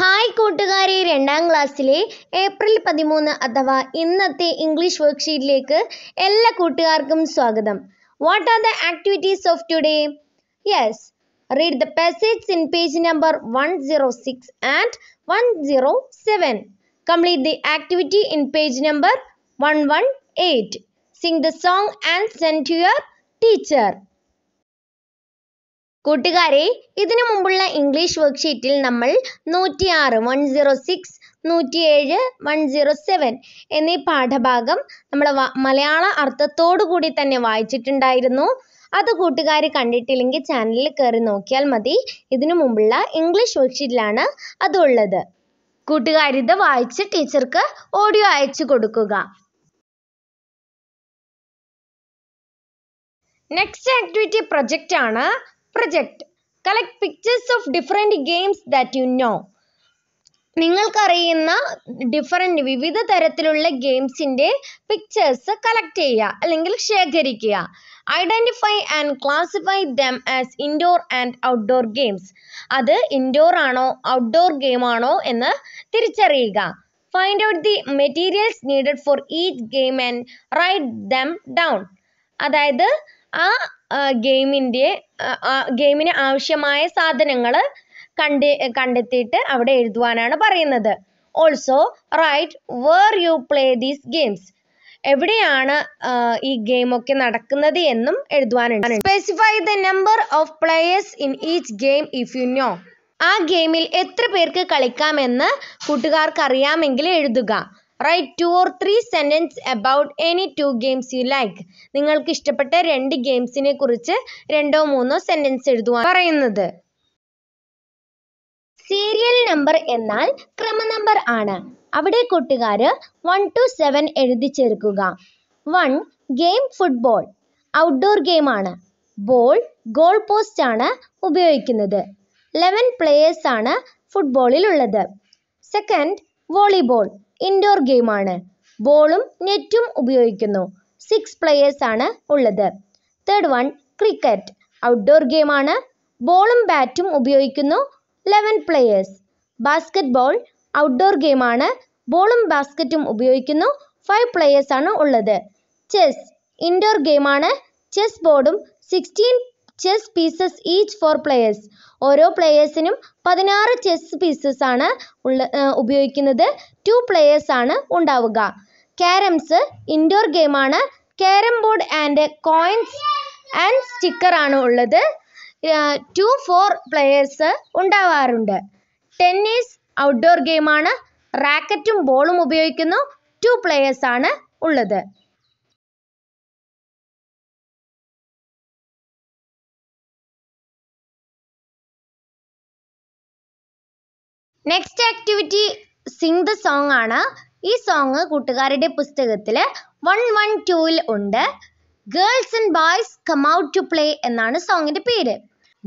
Hi കൂട്ടുകാരെ രണ്ടാം ക്ലാസ്സിലെ ഏപ്രിൽ പതിമൂന്ന് അഥവാ ഇന്നത്തെ ഇംഗ്ലീഷ് വർക്ക്ഷീറ്റിലേക്ക് എല്ലാ കൂട്ടുകാർക്കും സ്വാഗതം what are the activities of today yes read the passage in page number one zero six and one zero seven complete the activity in page number one one eight sing the song and send to your teacher കൂട്ടുകാരെ ഇതിനു മുമ്പുള്ള English വർക്ക്ഷീറ്റിൽ നമ്മൾ നൂറ്റിയാറ് one zero six ഏഴ് one zero seven എന്നീ പാഠഭാഗം നമ്മൾ മലയാള അർത്ഥത്തോടു കൂടി തന്നെ വായിച്ചിട്ടുണ്ടായിരുന്നു അത് കൂട്ടുകാർ കണ്ടിട്ടില്ലെങ്കിൽ ചാനലിൽ കയറി നോക്കിയാൽ മതി ഇതിനു മുമ്പുള്ള ഇംഗ്ലീഷ് വർക്ക്ഷീറ്റിലാണ് അതുള്ളത് കൂട്ടുകാരിത് വായിച്ച് ടീച്ചർക്ക് ഓഡിയോ അയച്ചു കൊടുക്കുക നെക്സ്റ്റ് ആക്ടിവിറ്റി പ്രൊജക്റ്റ് ആണ് project collect pictures of different games that you know നിങ്ങൾക്കറിയുന്ന ഡിഫറെൻറ്റ് വിവിധ തരത്തിലുള്ള ഗെയിംസിൻ്റെ പിക്ചേഴ്സ് കളക്ട് ചെയ്യുക അല്ലെങ്കിൽ ശേഖരിക്കുക identify and classify them as indoor and outdoor games അത് ഇൻഡോർ ആണോ ഔട്ട്ഡോർ ഗെയിം ആണോ എന്ന് തിരിച്ചറിയുക find out the materials needed for each game and write them down അതായത് ആ ഗെയിമിൻ്റെ ഗെയിമിന് ആവശ്യമായ സാധനങ്ങൾ കണ്ടെ കണ്ടെത്തിയിട്ട് അവിടെ എഴുതുവാനാണ് പറയുന്നത് also write where you play these games എവിടെയാണ് ഈ ഗെയിമൊക്കെ നടക്കുന്നത് എന്നും എഴുതുവാനുണ്ട് specify the number of players in each game if you know ആ ഗെയിമിൽ എത്ര പേർക്ക് കളിക്കാമെന്ന് കൂട്ടുകാർക്ക് അറിയാമെങ്കിൽ എഴുതുക write two or three sentence about any two games you like നിങ്ങൾക്ക് ഇഷ്ടപ്പെട്ട രണ്ട് ഗെയിംസിനെ കുറിച്ച് രണ്ടോ മൂന്നോ സെൻറ്റൻസ് എഴുതുവാൻ പറയുന്നത് സീരിയൽ നമ്പർ എന്നാൽ ക്രമ നമ്പർ ആണ് അവിടെ കൂട്ടുകാർ വൺ ടു സെവൻ എഴുതി ചേർക്കുക വൺ ഗെയിം ഫുട്ബോൾ ഔട്ട്ഡോർ ഗെയിമാണ് ബോൾ ഗോൾ പോസ്റ്റ് ആണ് ഉപയോഗിക്കുന്നത് ലെവൻ പ്ലേയേഴ്സ് ആണ് ഫുട്ബോളിലുള്ളത് സെക്കൻഡ് വോളിബോൾ ഇൻഡോർ ഗെയിമാണ് ബോളും നെറ്റും ഉപയോഗിക്കുന്നു സിക്സ് പ്ലെയേഴ്സ് ആണ് ഉള്ളത് തേർഡ് വൺ ക്രിക്കറ്റ് ഔട്ട്ഡോർ ഗെയിമാണ് ബോളും ബാറ്റും ഉപയോഗിക്കുന്നു eleven players basketball outdoor ഗെയിമാണ് ബോളും ബാസ്കറ്റും ഉപയോഗിക്കുന്നു ഫൈവ് പ്ലെയേഴ്സ് ആണ് ഉള്ളത് ചെസ് ഇൻഡോർ ഗെയിമാണ് ചെസ് ബോർഡും sixteen chess pieces each for players ഓരോ പ്ലെയേഴ്സിനും പതിനാറ് ചെസ് പീസസ് ആണ് ഉള്ള ഉപയോഗിക്കുന്നത് ടു പ്ലെയേഴ്സ് ആണ് ഉണ്ടാവുക ക്യാരംസ് ഇൻഡോർ ഗെയിമാണ് carrom board and coins and sticker ആണ് ഉള്ളത് ടു ഫോർ പ്ലെയേഴ്സ് ഉണ്ടാവാറുണ്ട് ടെന്നീസ് ഔട്ട്ഡോർ ഗെയിമാണ് റാക്കറ്റും ബോളും ഉപയോഗിക്കുന്നു ടു പ്ലെയേഴ്സ് ആണ് ഉള്ളത് next activity sing the song ആണ് ഈ സോങ് കൂട്ടുകാരുടെ പുസ്തകത്തിൽ വൺ വൺ ടൂവിൽ ഉണ്ട് girls and boys come out to play എന്നാണ് സോങ്ങിന്റെ പേര്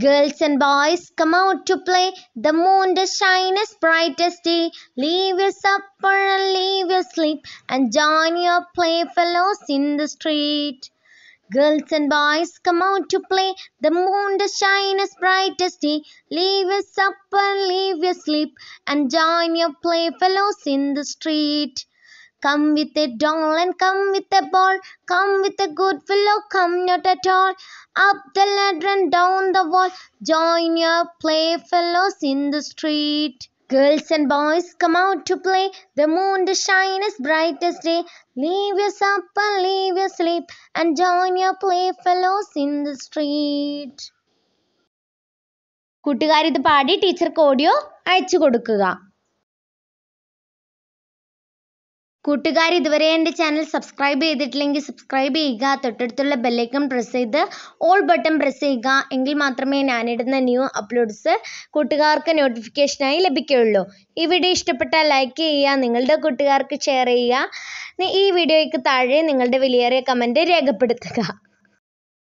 Girls and boys, come out to play. The moon does shine as bright as day. Leave your supper and leave your sleep and join your playfellows in the street. Girls and boys, come out to play. The moon does shine as bright as day. Leave your supper, leave your sleep, and join your playfellows in the street. Come with a doll and come with a ball. Come with a good fellow, come not at all. Up the ladder and down the wall. Join your playfellows in the street. Girls and boys, come out to play. The moon, the shinest, brightest day. Leave your supper, leave your sleep, and join your playfellows in the street. കൂട്ടുകാരിത് പാടി ടീച്ചർക്ക് audio അയച്ചു കൊടുക്കുക കൂട്ടുകാർ ഇതുവരെ എൻ്റെ channel subscribe ചെയ്തിട്ടില്ലെങ്കിൽ subscribe ചെയ്യുക തൊട്ടടുത്തുള്ള ബെല്ലൈക്കൺ പ്രസ് ചെയ്ത് ഓൾ ബട്ടൺ പ്രസ് ചെയ്യുക എങ്കിൽ മാത്രമേ ഞാനിടുന്ന ന്യൂ അപ്ലോഡ്സ് കൂട്ടുകാർക്ക് നോട്ടിഫിക്കേഷനായി ലഭിക്കുകയുള്ളൂ ഈ വീഡിയോ ഇഷ്ടപ്പെട്ടാൽ ലൈക്ക് ചെയ്യുക നിങ്ങളുടെ കൂട്ടുകാർക്ക് ഷെയർ ചെയ്യുക ഈ വീഡിയോയ്ക്ക് താഴെ നിങ്ങളുടെ വിലയേറിയ കമൻറ്റ് രേഖപ്പെടുത്തുക